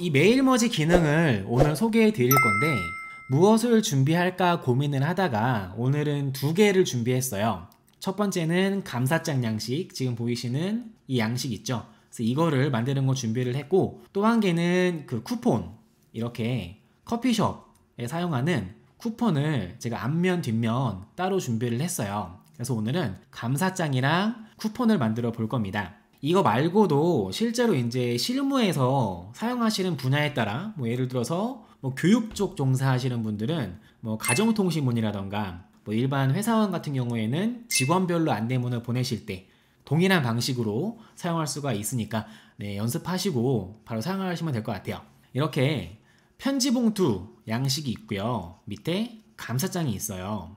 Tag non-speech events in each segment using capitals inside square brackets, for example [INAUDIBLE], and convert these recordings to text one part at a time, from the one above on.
이 메일머지 기능을 오늘 소개해 드릴 건데 무엇을 준비할까 고민을 하다가 오늘은 두 개를 준비했어요 첫 번째는 감사장 양식 지금 보이시는 이 양식 있죠 그래서 이거를 만드는 거 준비를 했고 또 한 개는 그 쿠폰 이렇게 커피숍에 사용하는 쿠폰을 제가 앞면 뒷면 따로 준비를 했어요 그래서 오늘은 감사장이랑 쿠폰을 만들어 볼 겁니다 이거 말고도 실제로 이제 실무에서 사용하시는 분야에 따라 뭐 예를 들어서 뭐 교육 쪽 종사하시는 분들은 뭐 가정통신문이라던가 뭐 일반 회사원 같은 경우에는 직원별로 안내문을 보내실 때 동일한 방식으로 사용할 수가 있으니까 네, 연습하시고 바로 사용하시면 될 것 같아요. 이렇게 편지 봉투 양식이 있고요. 밑에 감사장이 있어요.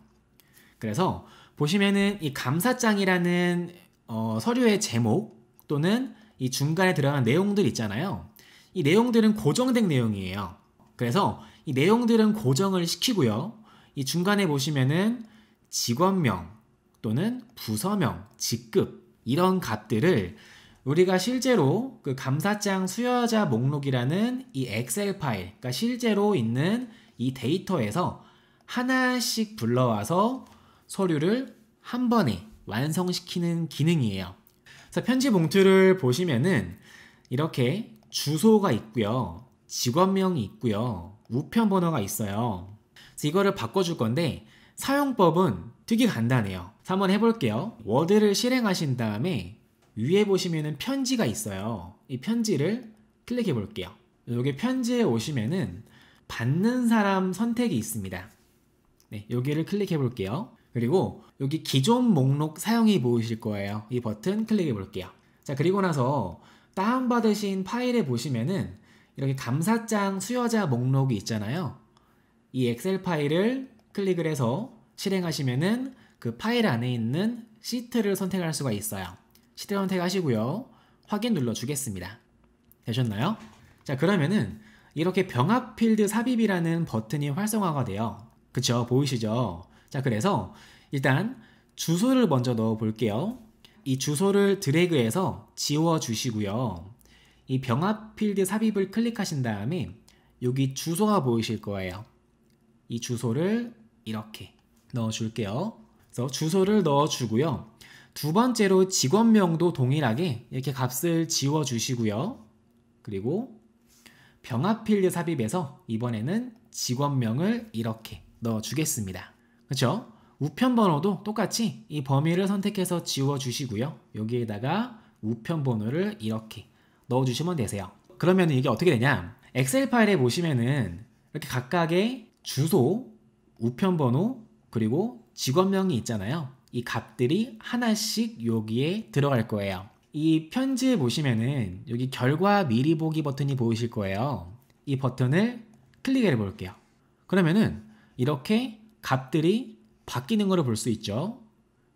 그래서 보시면은 이 감사장이라는 어, 서류의 제목 또는 이 중간에 들어간 내용들 있잖아요. 이 내용들은 고정된 내용이에요. 그래서 이 내용들은 고정을 시키고요. 이 중간에 보시면은 직원명 또는 부서명, 직급 이런 값들을 우리가 실제로 그 감사장 수여자 목록이라는 이 엑셀 파일, 그러니까 실제로 있는 이 데이터에서 하나씩 불러와서 서류를 한 번에 완성시키는 기능이에요. 자, 편지 봉투를 보시면은 이렇게 주소가 있고요. 직원명이 있고요. 우편 번호가 있어요. 그래서 이거를 바꿔줄 건데 사용법은 되게 간단해요. 한번 해볼게요. 워드를 실행하신 다음에 위에 보시면은 편지가 있어요. 이 편지를 클릭해 볼게요. 여기 편지에 오시면은 받는 사람 선택이 있습니다. 네, 여기를 클릭해 볼게요. 그리고 여기 기존 목록 사용이 보이실 거예요. 이 버튼 클릭해 볼게요. 자, 그리고 나서 다운받으신 파일에 보시면은 이렇게 감사장 수여자 목록이 있잖아요. 이 엑셀 파일을 클릭을 해서 실행하시면은 그 파일 안에 있는 시트를 선택할 수가 있어요. 시트 선택하시고요. 확인 눌러주겠습니다. 되셨나요? 자, 그러면은 이렇게 병합 필드 삽입이라는 버튼이 활성화가 돼요. 그쵸? 보이시죠? 자, 그래서 일단 주소를 먼저 넣어 볼게요. 이 주소를 드래그해서 지워 주시고요. 이 병합 필드 삽입을 클릭하신 다음에 여기 주소가 보이실 거예요. 이 주소를 이렇게 넣어 줄게요. 그래서 주소를 넣어 주고요. 두 번째로 직원명도 동일하게 이렇게 값을 지워 주시고요. 그리고 병합 필드 삽입에서 이번에는 직원명을 이렇게 넣어 주겠습니다. 그렇죠? 우편 번호도 똑같이 이 범위를 선택해서 지워주시고요. 여기에다가 우편 번호를 이렇게 넣어주시면 되세요. 그러면 이게 어떻게 되냐? 엑셀 파일에 보시면은 이렇게 각각의 주소, 우편 번호, 그리고 직원명이 있잖아요. 이 값들이 하나씩 여기에 들어갈 거예요. 이 편지에 보시면은 여기 결과 미리 보기 버튼이 보이실 거예요. 이 버튼을 클릭해 볼게요. 그러면은 이렇게 값들이 바뀌는 것을 볼 수 있죠.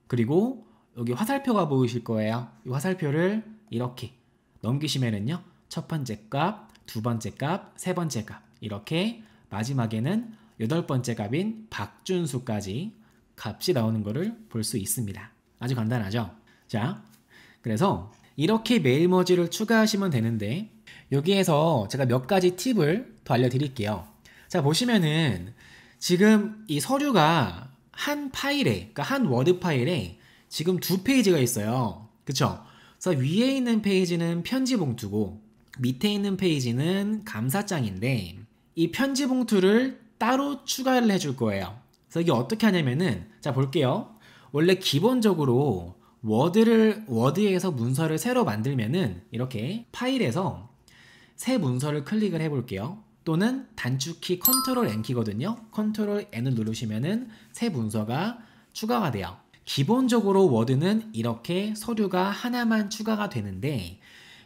그리고 여기 화살표가 보이실 거예요. 이 화살표를 이렇게 넘기시면은요. 첫 번째 값, 두 번째 값, 세 번째 값 이렇게 마지막에는 여덟 번째 값인 박준수까지 값이 나오는 것을 볼 수 있습니다. 아주 간단하죠? 자, 그래서 이렇게 메일머지를 추가하시면 되는데 여기에서 제가 몇 가지 팁을 더 알려드릴게요. 자, 보시면은 지금 이 서류가 한 파일에, 그러니까 한 워드 파일에 지금 두 페이지가 있어요. 그쵸? 그래서 위에 있는 페이지는 편지 봉투고 밑에 있는 페이지는 감사장인데 이 편지 봉투를 따로 추가를 해 줄 거예요. 그래서 이게 어떻게 하냐면은 자 볼게요. 원래 기본적으로 워드를 워드에서 문서를 새로 만들면은 이렇게 파일에서 새 문서를 클릭을 해볼게요. 또는 단축키 컨트롤 N키거든요. 컨트롤 N을 누르시면은 새 문서가 추가가 돼요. 기본적으로 워드는 이렇게 서류가 하나만 추가가 되는데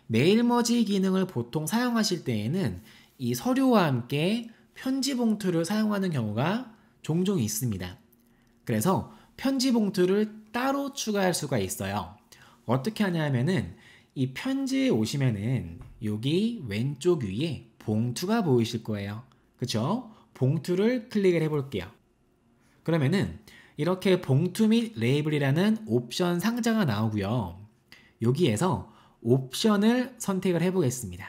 메일머지 기능을 보통 사용하실 때에는 이 서류와 함께 편지 봉투를 사용하는 경우가 종종 있습니다. 그래서 편지 봉투를 따로 추가할 수가 있어요. 어떻게 하냐 하면은 이 편지에 오시면은 여기 왼쪽 위에 봉투가 보이실 거예요. 그쵸? 봉투를 클릭을 해볼게요. 그러면은 이렇게 봉투 및 레이블이라는 옵션 상자가 나오고요. 여기에서 옵션을 선택을 해보겠습니다.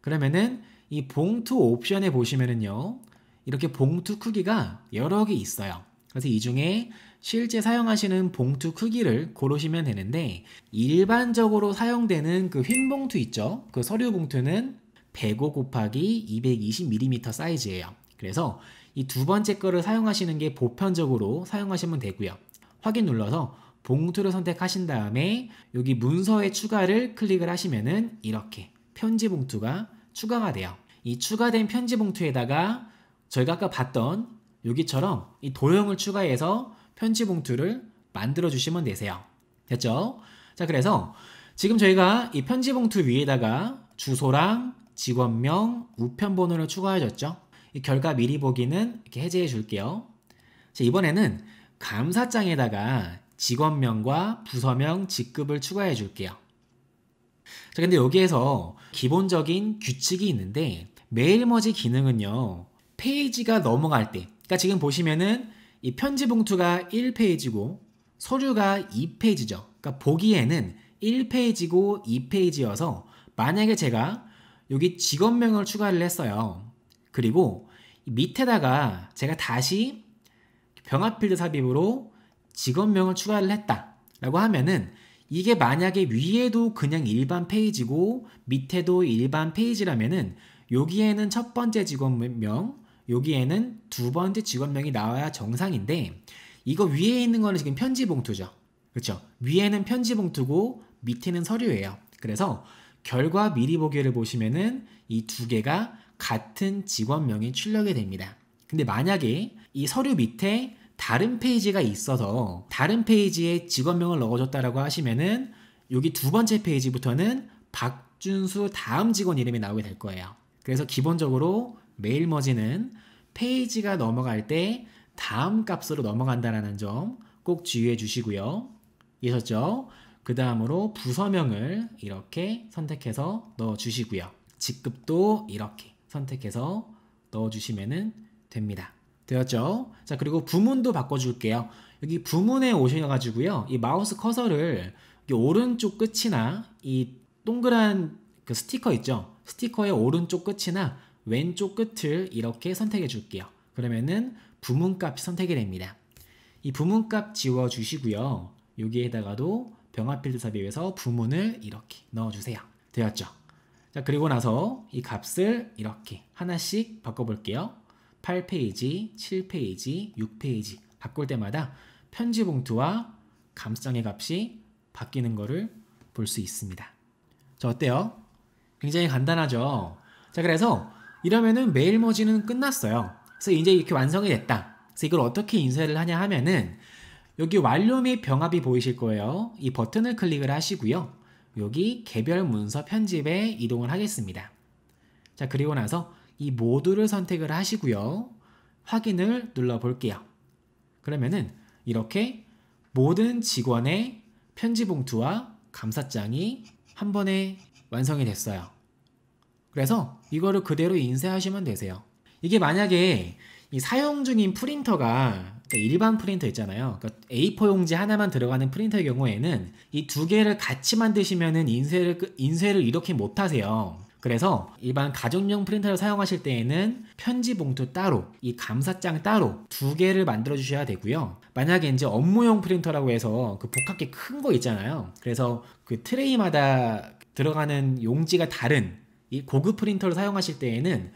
그러면은 이 봉투 옵션에 보시면은요. 이렇게 봉투 크기가 여러 개 있어요. 그래서 이 중에 실제 사용하시는 봉투 크기를 고르시면 되는데 일반적으로 사용되는 그 흰 봉투 있죠? 그 서류 봉투는 105 곱하기 220mm 사이즈예요. 그래서 이 두 번째 거를 사용하시는 게 보편적으로 사용하시면 되고요. 확인 눌러서 봉투를 선택하신 다음에 여기 문서의 추가를 클릭을 하시면은 이렇게 편지 봉투가 추가가 돼요. 이 추가된 편지 봉투에다가 저희가 아까 봤던 여기처럼 이 도형을 추가해서 편지 봉투를 만들어 주시면 되세요. 됐죠? 자, 그래서 지금 저희가 이 편지 봉투 위에다가 주소랑 직원명, 우편번호를 추가해줬죠. 이 결과 미리 보기는 이렇게 해제해 줄게요. 자, 이번에는 감사장에다가 직원명과 부서명, 직급을 추가해 줄게요. 자, 근데 여기에서 기본적인 규칙이 있는데 메일머지 기능은요. 페이지가 넘어갈 때, 그러니까 지금 보시면은 이 편지 봉투가 1페이지고 서류가 2페이지죠. 그러니까 보기에는 1페이지고 2페이지여서 만약에 제가 여기 직업명을 추가를 했어요. 그리고 밑에다가 제가 다시 병합필드 삽입으로 직업명을 추가를 했다라고 하면은 이게 만약에 위에도 그냥 일반 페이지고 밑에도 일반 페이지라면은 여기에는 첫 번째 직업명, 여기에는 두 번째 직업명이 나와야 정상인데 이거 위에 있는 거는 지금 편지 봉투죠. 그렇죠? 위에는 편지 봉투고 밑에는 서류예요. 그래서 결과 미리 보기를 보시면은 이 두 개가 같은 직원명이 출력이 됩니다. 근데 만약에 이 서류 밑에 다른 페이지가 있어서 다른 페이지에 직원명을 넣어줬다라고 하시면은 여기 두 번째 페이지부터는 박준수 다음 직원 이름이 나오게 될 거예요. 그래서 기본적으로 메일 머지는 페이지가 넘어갈 때 다음 값으로 넘어간다라는 점 꼭 주의해 주시고요. 이해하셨죠? 그 다음으로 부서명을 이렇게 선택해서 넣어주시고요. 직급도 이렇게 선택해서 넣어주시면 됩니다. 되었죠? 자 그리고 부문도 바꿔줄게요. 여기 부문에 오셔가지고요. 이 마우스 커서를 오른쪽 끝이나 이 동그란 그 스티커 있죠? 스티커의 오른쪽 끝이나 왼쪽 끝을 이렇게 선택해 줄게요. 그러면은 부문값이 선택이 됩니다. 이 부문값 지워 주시고요. 여기에다가도 병합 필드 삽입에서 부문을 이렇게 넣어주세요. 되었죠? 자 그리고 나서 이 값을 이렇게 하나씩 바꿔볼게요. 8페이지, 7페이지, 6페이지 바꿀 때마다 편지 봉투와 감성의 값이 바뀌는 것을 볼 수 있습니다. 자 어때요? 굉장히 간단하죠? 자 그래서 이러면은 메일 머지는 끝났어요. 그래서 이제 이렇게 완성이 됐다. 그래서 이걸 어떻게 인쇄를 하냐 하면은 여기 완료 및 병합이 보이실 거예요. 이 버튼을 클릭을 하시고요. 여기 개별 문서 편집에 이동을 하겠습니다. 자, 그리고 나서 이 모두를 선택을 하시고요. 확인을 눌러 볼게요. 그러면은 이렇게 모든 직원의 편지 봉투와 감사장이 한 번에 완성이 됐어요. 그래서 이거를 그대로 인쇄하시면 되세요. 이게 만약에 이 사용 중인 프린터가 그러니까 일반 프린터 있잖아요. 그러니까 A4 용지 하나만 들어가는 프린터의 경우에는 이 두 개를 같이 만드시면은 인쇄를 인쇄를 이렇게 못 하세요. 그래서 일반 가정용 프린터를 사용하실 때에는 편지 봉투 따로, 이 감사장 따로 두 개를 만들어 주셔야 되고요. 만약에 이제 업무용 프린터라고 해서 그 복합기 큰 거 있잖아요. 그래서 그 트레이마다 들어가는 용지가 다른 이 고급 프린터를 사용하실 때에는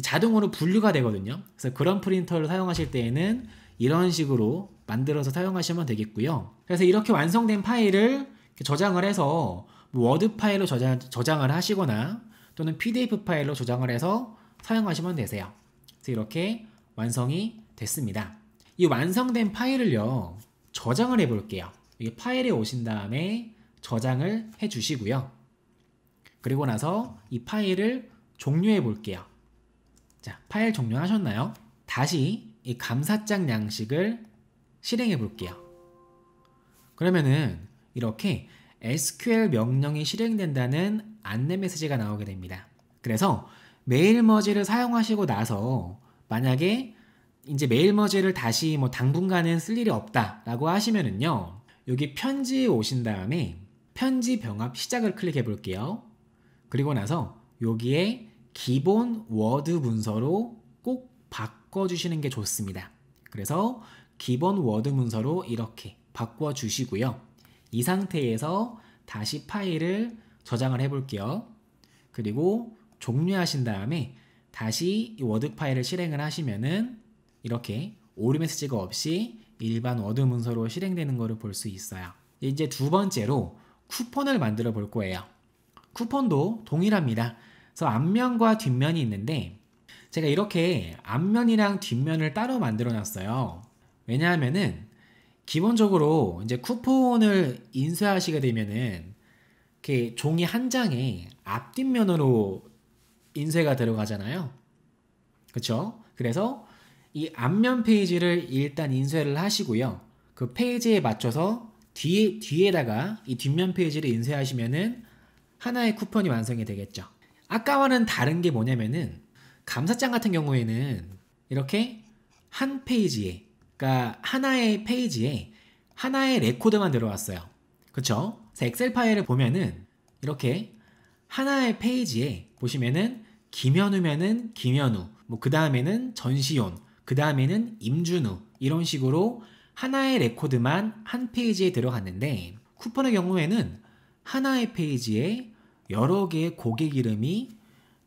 자동으로 분류가 되거든요. 그래서 그런 프린터를 사용하실 때에는 이런 식으로 만들어서 사용하시면 되겠고요. 그래서 이렇게 완성된 파일을 저장을 해서 뭐 워드 파일로 저장, 저장을 하시거나 또는 PDF 파일로 저장을 해서 사용하시면 되세요. 그래서 이렇게 완성이 됐습니다. 이 완성된 파일을요. 저장을 해 볼게요. 이게 파일에 오신 다음에 저장을 해 주시고요. 그리고 나서 이 파일을 종료해 볼게요. 자, 파일 종료하셨나요? 다시 이 감사장 양식을 실행해 볼게요. 그러면은 이렇게 SQL 명령이 실행된다는 안내 메시지가 나오게 됩니다. 그래서 메일머지를 사용하시고 나서 만약에 이제 메일머지를 다시 뭐 당분간은 쓸 일이 없다라고 하시면은요. 여기 편지 오신 다음에 편지 병합 시작을 클릭해 볼게요. 그리고 나서 여기에 기본 워드 문서로 꼭 바꿔 바꿔주시는 게 좋습니다. 그래서 기본 워드 문서로 이렇게 바꿔주시고요. 이 상태에서 다시 파일을 저장을 해볼게요. 그리고 종료하신 다음에 다시 워드 파일을 실행을 하시면은 이렇게 오류 메시지가 없이 일반 워드 문서로 실행되는 것을 볼 수 있어요. 이제 두 번째로 쿠폰을 만들어 볼 거예요. 쿠폰도 동일합니다. 그래서 앞면과 뒷면이 있는데 제가 이렇게 앞면이랑 뒷면을 따로 만들어 놨어요. 왜냐하면은 기본적으로 이제 쿠폰을 인쇄하시게 되면은 이렇게 종이 한 장에 앞뒷면으로 인쇄가 들어가잖아요. 그쵸 그래서 이 앞면 페이지를 일단 인쇄를 하시고요. 그 페이지에 맞춰서 뒤에 뒤에다가 이 뒷면 페이지를 인쇄하시면은 하나의 쿠폰이 완성이 되겠죠. 아까와는 다른 게 뭐냐면은 감사장 같은 경우에는 이렇게 한 페이지에 그러니까 하나의 페이지에 하나의 레코드만 들어왔어요. 그렇죠? 엑셀 파일을 보면은 이렇게 하나의 페이지에 보시면은 김현우면은 김현우, 뭐 그 다음에는 전시온, 그 다음에는 임준우 이런 식으로 하나의 레코드만 한 페이지에 들어갔는데 쿠폰의 경우에는 하나의 페이지에 여러 개의 고객 이름이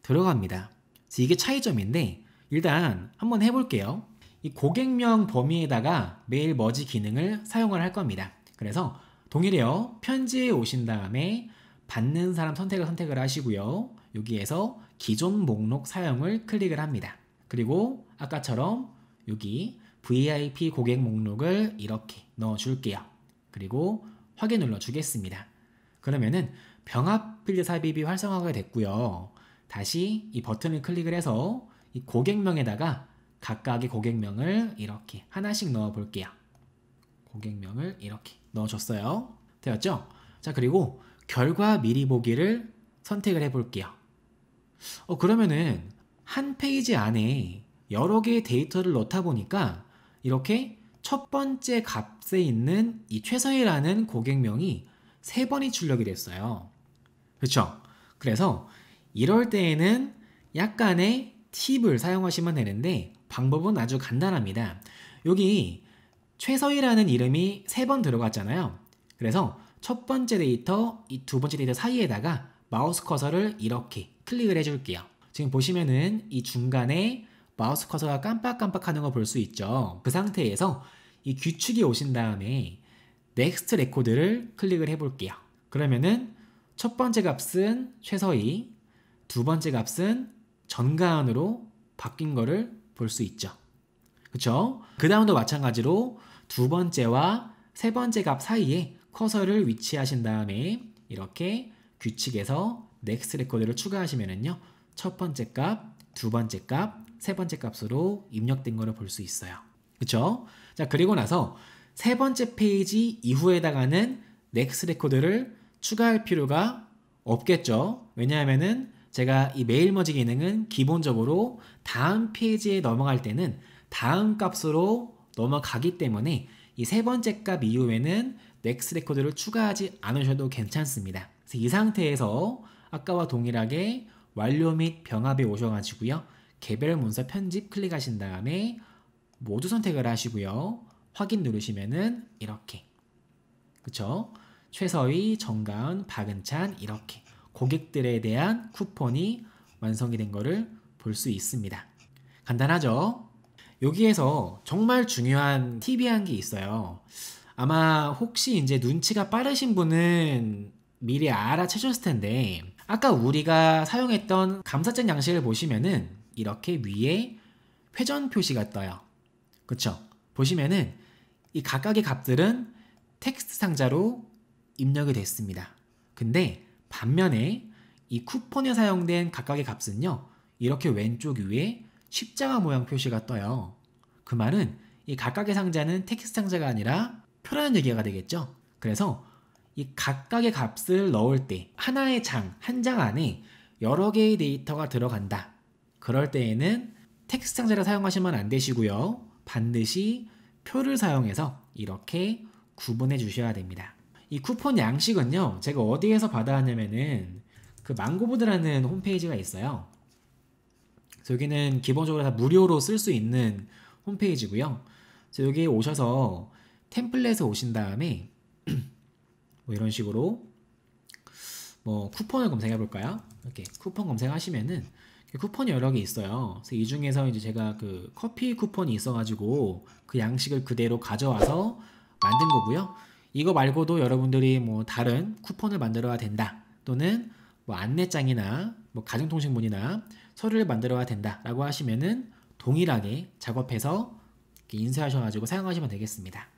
들어갑니다. 그래서 이게 차이점인데 일단 한번 해볼게요. 이 고객명 범위에다가 메일 머지 기능을 사용을 할 겁니다. 그래서 동일해요. 편지에 오신 다음에 받는 사람 선택을 선택을 하시고요. 여기에서 기존 목록 사용을 클릭을 합니다. 그리고 아까처럼 여기 VIP 고객 목록을 이렇게 넣어줄게요. 그리고 확인 눌러주겠습니다. 그러면은 병합 필드 삽입이 활성화가 됐고요. 다시 이 버튼을 클릭을 해서 이 고객명에다가 각각의 고객명을 이렇게 하나씩 넣어 볼게요. 고객명을 이렇게 넣어줬어요. 되었죠? 자 그리고 결과 미리 보기를 선택을 해볼게요. 어, 그러면은 한 페이지 안에 여러 개의 데이터를 넣다 보니까 이렇게 첫 번째 값에 있는 이 최서희라는 고객명이 세 번이 출력이 됐어요. 그렇죠? 그래서 이럴 때에는 약간의 팁을 사용하시면 되는데 방법은 아주 간단합니다. 여기 최서희라는 이름이 세 번 들어갔잖아요. 그래서 첫 번째 데이터, 이 두 번째 데이터 사이에다가 마우스 커서를 이렇게 클릭을 해줄게요. 지금 보시면은 이 중간에 마우스 커서가 깜빡깜빡하는 거 볼 수 있죠. 그 상태에서 이 규칙이 오신 다음에 넥스트 레코드를 클릭을 해볼게요. 그러면은 첫 번째 값은 최서희, 두 번째 값은 전가안으로 바뀐 거를 볼 수 있죠. 그쵸? 그 다음도 마찬가지로 두 번째와 세 번째 값 사이에 커서를 위치하신 다음에 이렇게 규칙에서 넥스트 레코드를 추가하시면은요. 첫 번째 값, 두 번째 값, 세 번째 값으로 입력된 거를 볼 수 있어요. 그쵸? 자, 그리고 나서 세 번째 페이지 이후에다가는 넥스트 레코드를 추가할 필요가 없겠죠. 왜냐하면은 제가 이 메일머지 기능은 기본적으로 다음 페이지에 넘어갈 때는 다음 값으로 넘어가기 때문에 이 세 번째 값 이후에는 넥스 레코드를 추가하지 않으셔도 괜찮습니다. 이 상태에서 아까와 동일하게 완료 및 병합에 오셔가지고요. 개별 문서 편집 클릭하신 다음에 모두 선택을 하시고요. 확인 누르시면은 이렇게 그쵸? 최서희, 정가은, 박은찬 이렇게 고객들에 대한 쿠폰이 완성이 된 것을 볼 수 있습니다. 간단하죠? 여기에서 정말 중요한 팁이 한 게 있어요. 아마 혹시 이제 눈치가 빠르신 분은 미리 알아채셨을 텐데 아까 우리가 사용했던 감사증 양식을 보시면은 이렇게 위에 회전 표시가 떠요. 그쵸? 보시면은 이 각각의 값들은 텍스트 상자로 입력이 됐습니다. 근데 반면에 이 쿠폰에 사용된 각각의 값은요. 이렇게 왼쪽 위에 십자가 모양 표시가 떠요. 그 말은 이 각각의 상자는 텍스트 상자가 아니라 표라는 얘기가 되겠죠. 그래서 이 각각의 값을 넣을 때 하나의 장, 한 장 안에 여러 개의 데이터가 들어간다. 그럴 때에는 텍스트 상자를 사용하시면 안 되시고요. 반드시 표를 사용해서 이렇게 구분해 주셔야 됩니다. 이 쿠폰 양식은요, 제가 어디에서 받아왔냐면은 그 망고보드라는 홈페이지가 있어요. 여기는 기본적으로 다 무료로 쓸 수 있는 홈페이지고요. 그래서 여기 에 오셔서 템플릿에 오신 다음에 [CLEARS THROAT] 뭐 이런 식으로 뭐 쿠폰을 검색해 볼까요? 이렇게 쿠폰 검색하시면은 쿠폰이 여러 개 있어요. 그래서 이 중에서 이제 제가 그 커피 쿠폰이 있어가지고 그 양식을 그대로 가져와서 만든 거고요. 이거 말고도 여러분들이 뭐 다른 쿠폰을 만들어야 된다. 또는 뭐 안내장이나 뭐 가정통신문이나 서류를 만들어야 된다라고 하시면은 동일하게 작업해서 인쇄하셔가지고 사용하시면 되겠습니다.